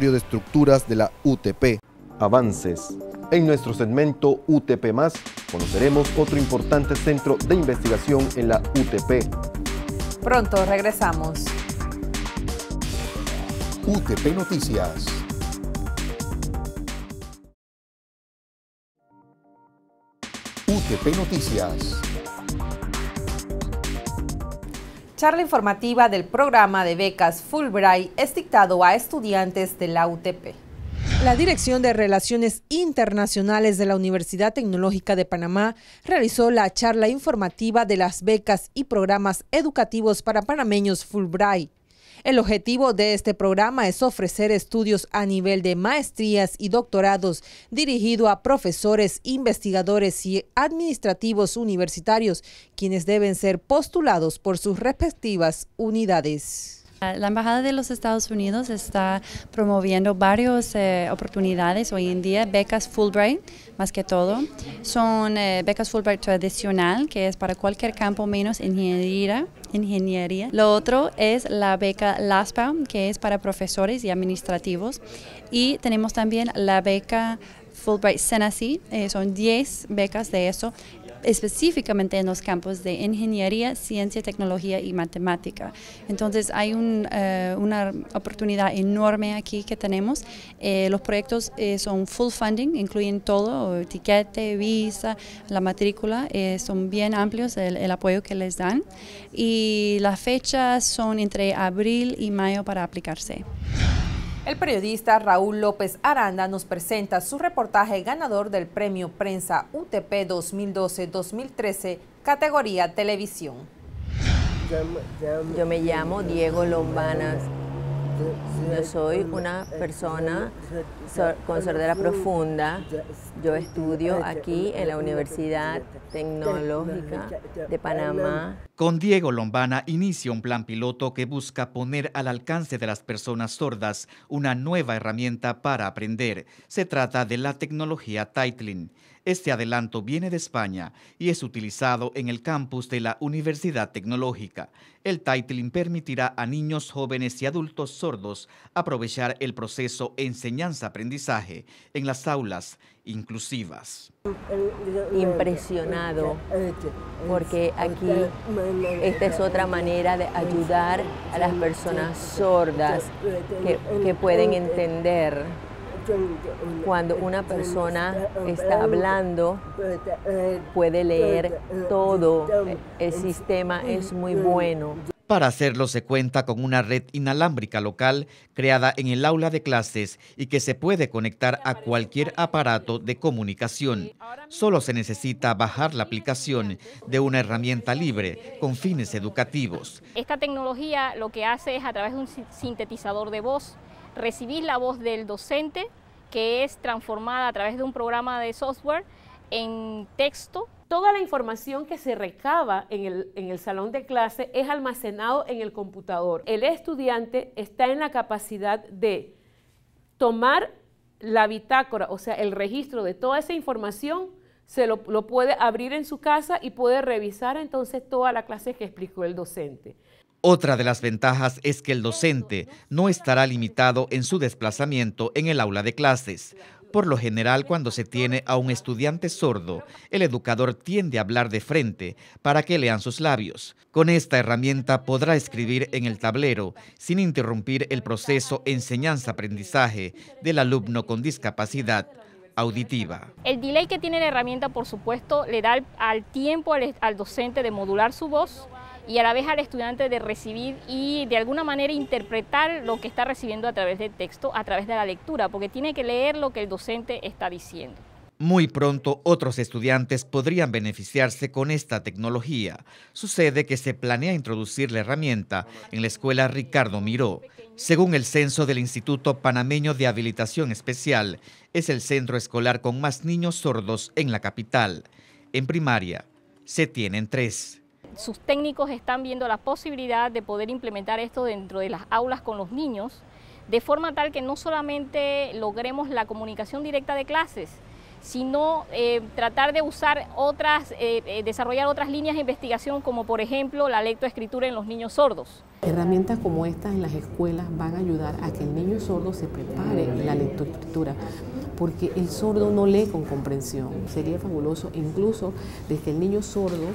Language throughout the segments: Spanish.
de Estructuras de la UTP. Avances. En nuestro segmento UTP ⁇ conoceremos otro importante centro de investigación en la UTP. Pronto regresamos. UTP Noticias. UTP Noticias. Charla informativa del programa de becas Fulbright es dictado a estudiantes de la UTP. La Dirección de Relaciones Internacionales de la Universidad Tecnológica de Panamá realizó la charla informativa de las becas y programas educativos para panameños Fulbright. El objetivo de este programa es ofrecer estudios a nivel de maestrías y doctorados dirigido a profesores, investigadores y administrativos universitarios, quienes deben ser postulados por sus respectivas unidades. Ah, la Embajada de los Estados Unidos está promoviendo varias eh, oportunidades hoy en día, becas Fulbright más que todo. Son eh, becas Fulbright tradicional, que es para cualquier campo menos ingeniería. ingeniería. Lo otro es la beca LASPA, que es para profesores y administrativos. Y tenemos también la beca Fulbright Senasi, eh, son 10 becas de eso específicamente en los campos de ingeniería, ciencia, tecnología y matemática. Entonces hay eh, una oportunidad enorme aquí que tenemos. Eh, los proyectos eh, son full funding, incluyen todo, etiquete, visa, la matrícula, son bien amplios el, apoyo que les dan y las fechas son entre abril y mayo para aplicarse. El periodista Raúl López Aranda nos presenta su reportaje ganador del Premio Prensa UTP 2012-2013, categoría Televisión. Yo me llamo Diego Lombanas. Yo soy una persona con sordera profunda yo estudio este, aquí en la Universidad Tecnológica de Panamá. Con Diego Lombana inicia un plan piloto que busca poner al alcance de las personas sordas una nueva herramienta para aprender. Se trata de la tecnología Titling. Este adelanto viene de España y es utilizado en el campus de la Universidad Tecnológica. El titling permitirá a niños, jóvenes y adultos sordos aprovechar el proceso enseñanza-aprendizaje en las aulas inclusivas. Impresionado, porque aquí esta es otra manera de ayudar a las personas sordas que, que pueden entender cuando una persona está hablando, puede leer todo. El sistema es muy bueno. Para hacerlo se cuenta con una red inalámbrica local creada en el aula de clases y que se puede conectar a cualquier aparato de comunicación. Solo se necesita bajar la aplicación de una herramienta libre con fines educativos. Esta tecnología lo que hace es a través de un sintetizador de voz, recibir la voz del docente que es transformada a través de un programa de software en texto toda la información que se recaba en el, salón de clase es almacenado en el computador. El estudiante está en la capacidad de tomar la bitácora, o sea, el registro de toda esa información, se lo, lo, puede abrir en su casa y puede revisar entonces toda la clase que explicó el docente. Otra de las ventajas es que el docente no estará limitado en su desplazamiento en el aula de clases, por lo general, cuando se tiene a un estudiante sordo, el educador tiende a hablar de frente para que lean sus labios. Con esta herramienta podrá escribir en el tablero sin interrumpir el proceso enseñanza-aprendizaje del alumno con discapacidad auditiva. El delay que tiene la herramienta, por supuesto, le da al, tiempo al docente de modular su voz y a la vez al estudiante de recibir y de alguna manera interpretar lo que está recibiendo a través del texto, a través de la lectura, porque tiene que leer lo que el docente está diciendo. Muy pronto otros estudiantes podrían beneficiarse con esta tecnología. Sucede que se planea introducir la herramienta en la escuela Ricardo Miró. Según el censo del Instituto Panameño de Habilitación Especial, es el centro escolar con más niños sordos en la capital. En primaria, se tienen tres sus técnicos están viendo la posibilidad de poder implementar esto dentro de las aulas con los niños, de forma tal que no solamente logremos la comunicación directa de clases, sino eh, tratar de usar otras, eh, eh, desarrollar otras líneas de investigación, como por ejemplo la lectoescritura en los niños sordos. Herramientas como estas en las escuelas van a ayudar a que el niño sordo se prepare en la lectoescritura, porque el sordo no lee con comprensión. Sería fabuloso incluso desde el niño sordo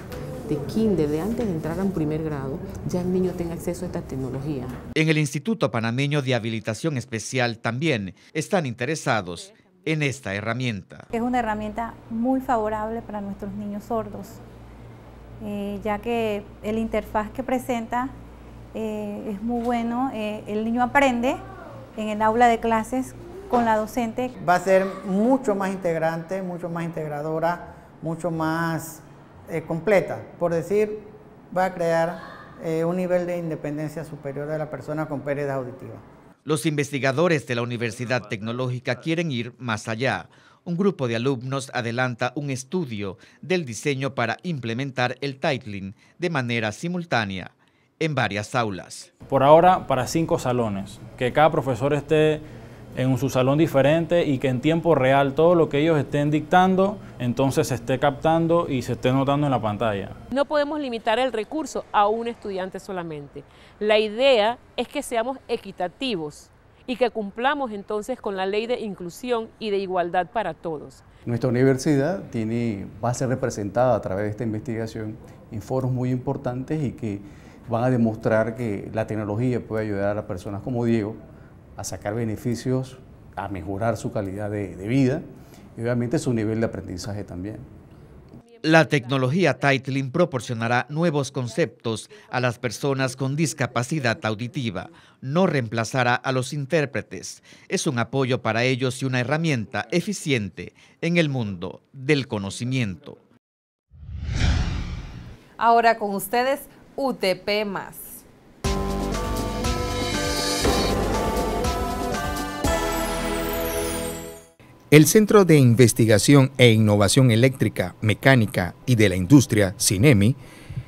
de este kinder, de antes de entrar a un primer grado, ya el niño tenga acceso a esta tecnología. En el Instituto Panameño de Habilitación Especial también están interesados en esta herramienta. Es una herramienta muy favorable para nuestros niños sordos, eh, ya que el interfaz que presenta eh, es muy bueno, eh, el niño aprende en el aula de clases con la docente. Va a ser mucho más integrante, mucho más integradora, mucho más eh, completa. Por decir, va a crear eh, un nivel de independencia superior de la persona con pérdida auditiva. Los investigadores de la Universidad Tecnológica quieren ir más allá. Un grupo de alumnos adelanta un estudio del diseño para implementar el titling de manera simultánea en varias aulas. Por ahora, para cinco salones, que cada profesor esté en su salón diferente y que en tiempo real todo lo que ellos estén dictando, entonces se esté captando y se esté notando en la pantalla. No podemos limitar el recurso a un estudiante solamente. La idea es que seamos equitativos y que cumplamos entonces con la ley de inclusión y de igualdad para todos. Nuestra universidad tiene, va a ser representada a través de esta investigación en foros muy importantes y que van a demostrar que la tecnología puede ayudar a personas como Diego a sacar beneficios, a mejorar su calidad de, vida y obviamente su nivel de aprendizaje también. La tecnología Titling proporcionará nuevos conceptos a las personas con discapacidad auditiva. No reemplazará a los intérpretes. Es un apoyo para ellos y una herramienta eficiente en el mundo del conocimiento. Ahora con ustedes, UTP más. El Centro de Investigación e Innovación Eléctrica, Mecánica y de la Industria, CINEMI,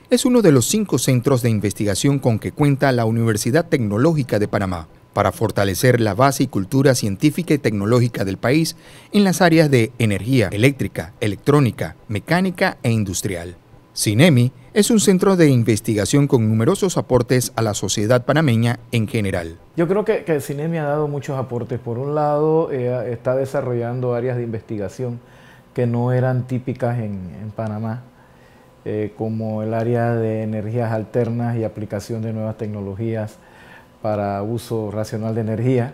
es uno de los cinco centros de investigación con que cuenta la Universidad Tecnológica de Panamá para fortalecer la base y cultura científica y tecnológica del país en las áreas de energía eléctrica, electrónica, mecánica e industrial. CINEMI es un centro de investigación con numerosos aportes a la sociedad panameña en general. Yo creo que, CINEMI ha dado muchos aportes. Por un lado, eh, está desarrollando áreas de investigación que no eran típicas en, Panamá, eh, como el área de energías alternas y aplicación de nuevas tecnologías para uso racional de energía.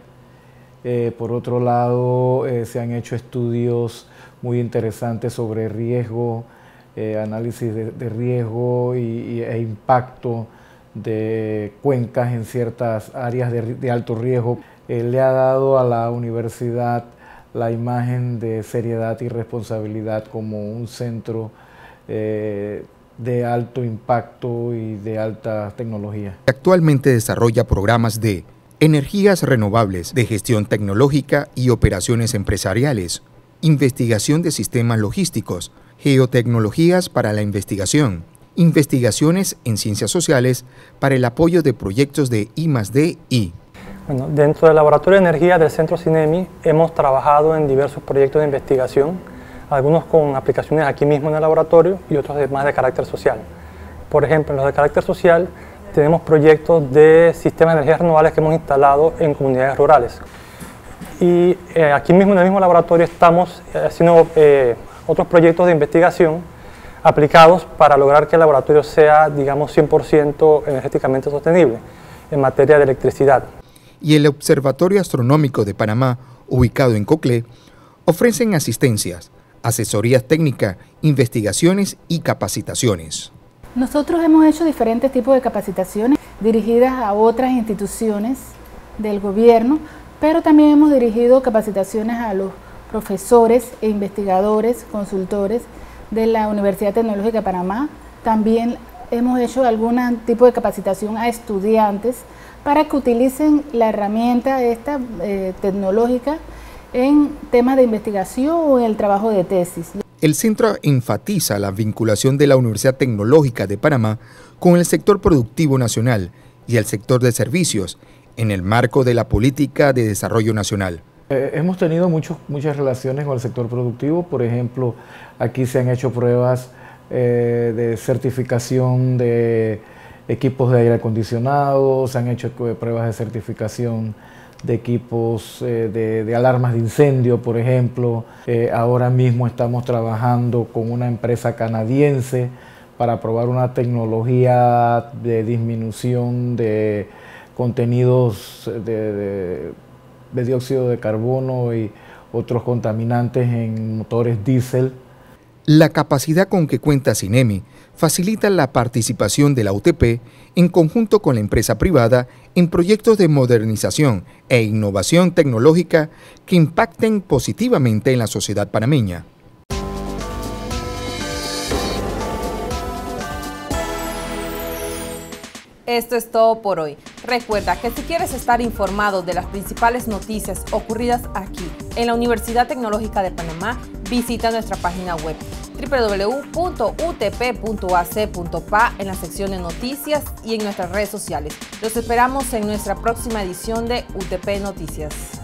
Eh, por otro lado, se han hecho estudios muy interesantes sobre riesgo, eh, análisis de, riesgo y, e impacto de cuencas en ciertas áreas de, alto riesgo. Eh, le ha dado a la universidad la imagen de seriedad y responsabilidad como un centro eh, de alto impacto y de alta tecnología. Actualmente desarrolla programas de energías renovables, de gestión tecnológica y operaciones empresariales, investigación de sistemas logísticos, geotecnologías para la investigación, investigaciones en ciencias sociales para el apoyo de proyectos de I+D.I. Bueno, dentro del Laboratorio de Energía del Centro CINEMI hemos trabajado en diversos proyectos de investigación, algunos con aplicaciones aquí mismo en el laboratorio y otros más de carácter social. Por ejemplo, en los de carácter social tenemos proyectos de sistemas de energías renovables que hemos instalado en comunidades rurales. Y eh, aquí mismo en el mismo laboratorio estamos eh, haciendo eh, otros proyectos de investigación aplicados para lograr que el laboratorio sea, digamos, 100% energéticamente sostenible en materia de electricidad. Y el Observatorio Astronómico de Panamá, ubicado en Coclé, ofrecen asistencias, asesorías técnicas, investigaciones y capacitaciones. Nosotros hemos hecho diferentes tipos de capacitaciones dirigidas a otras instituciones del gobierno pero también hemos dirigido capacitaciones a los profesores e investigadores, consultores de la Universidad Tecnológica de Panamá. También hemos hecho algún tipo de capacitación a estudiantes para que utilicen la herramienta esta eh, tecnológica en temas de investigación o en el trabajo de tesis. El centro enfatiza la vinculación de la Universidad Tecnológica de Panamá con el sector productivo nacional y el sector de servicios en el marco de la política de desarrollo nacional. Eh, hemos tenido muchos, muchas relaciones con el sector productivo, por ejemplo, aquí se han hecho pruebas eh, de certificación de equipos de aire acondicionado, se han hecho eh, pruebas de certificación de equipos de, alarmas de incendio, por ejemplo. ahora mismo estamos trabajando con una empresa canadiense para probar una tecnología de disminución de contenidos de, dióxido de carbono y otros contaminantes en motores diésel. La capacidad con que cuenta Cinemi facilita la participación de la UTP en conjunto con la empresa privada en proyectos de modernización e innovación tecnológica que impacten positivamente en la sociedad panameña. Esto es todo por hoy. Recuerda que si quieres estar informado de las principales noticias ocurridas aquí en la Universidad Tecnológica de Panamá, visita nuestra página web www.utp.ac.pa en la sección de noticias y en nuestras redes sociales. Los esperamos en nuestra próxima edición de UTP Noticias.